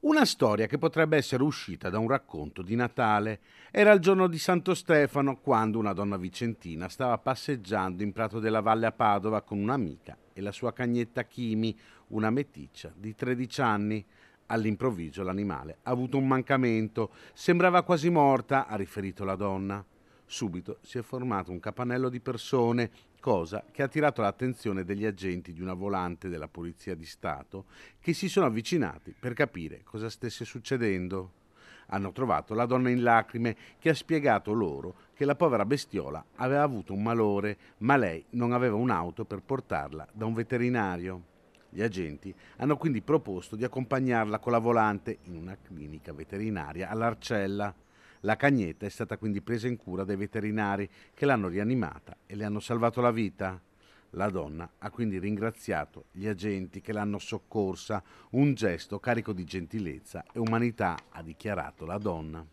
Una storia che potrebbe essere uscita da un racconto di Natale. Era il giorno di Santo Stefano quando una donna vicentina stava passeggiando in Prato della Valle a Padova con un'amica e la sua cagnetta Kimi, una meticcia di 13 anni. All'improvviso l'animale ha avuto un mancamento, sembrava quasi morta, ha riferito la donna. Subito si è formato un capanello di persone, cosa che ha attirato l'attenzione degli agenti di una volante della Polizia di Stato che si sono avvicinati per capire cosa stesse succedendo. Hanno trovato la donna in lacrime che ha spiegato loro che la povera bestiola aveva avuto un malore, ma lei non aveva un'auto per portarla da un veterinario. Gli agenti hanno quindi proposto di accompagnarla con la volante in una clinica veterinaria all'Arcella. La cagnetta è stata quindi presa in cura dai veterinari che l'hanno rianimata e le hanno salvato la vita. La donna ha quindi ringraziato gli agenti che l'hanno soccorsa, un gesto carico di gentilezza e umanità, ha dichiarato la donna.